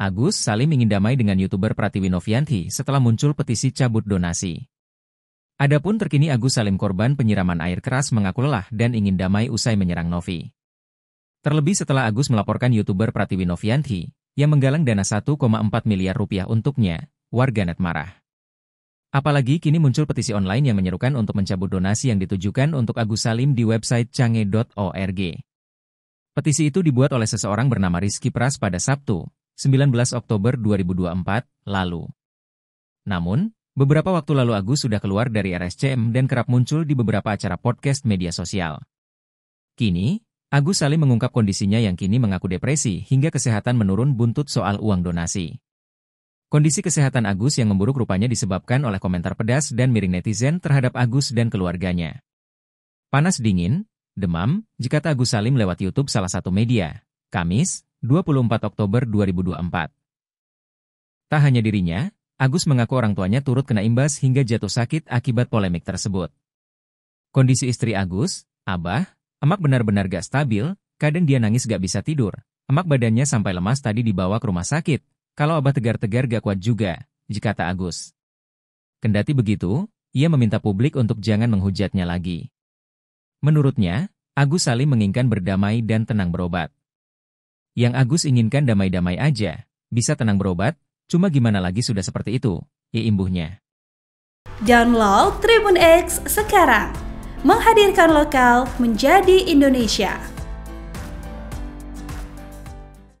Agus Salim ingin damai dengan YouTuber Pratiwi Novianti setelah muncul petisi cabut donasi. Adapun terkini Agus Salim korban penyiraman air keras mengaku lelah dan ingin damai usai menyerang Novi. Terlebih setelah Agus melaporkan YouTuber Pratiwi Novianti, yang menggalang dana 1,4 miliar rupiah untuknya, warganet marah. Apalagi kini muncul petisi online yang menyerukan untuk mencabut donasi yang ditujukan untuk Agus Salim di website cange.org. Petisi itu dibuat oleh seseorang bernama Rizky Pras pada Sabtu, 19 Oktober 2024, lalu. Namun, beberapa waktu lalu Agus sudah keluar dari RSCM dan kerap muncul di beberapa acara podcast media sosial. Kini, Agus Salim mengungkap kondisinya yang kini mengaku depresi hingga kesehatan menurun buntut soal uang donasi. Kondisi kesehatan Agus yang memburuk rupanya disebabkan oleh komentar pedas dan miring netizen terhadap Agus dan keluarganya. Panas dingin, demam, jika Agus Salim lewat YouTube salah satu media. Kamis, 24 Oktober 2024. Tak hanya dirinya, Agus mengaku orang tuanya turut kena imbas hingga jatuh sakit akibat polemik tersebut. Kondisi istri Agus, Abah, Emak benar-benar gak stabil, kadang dia nangis gak bisa tidur. Emak badannya sampai lemas tadi dibawa ke rumah sakit, kalau Abah tegar-tegar gak kuat juga, jika tak Agus. Kendati begitu, ia meminta publik untuk jangan menghujatnya lagi. Menurutnya, Agus saling menginginkan berdamai dan tenang berobat. Yang Agus inginkan damai-damai aja, bisa tenang berobat, cuma gimana lagi sudah seperti itu, ya imbuhnya. Download Tribun X sekarang, menghadirkan lokal menjadi Indonesia.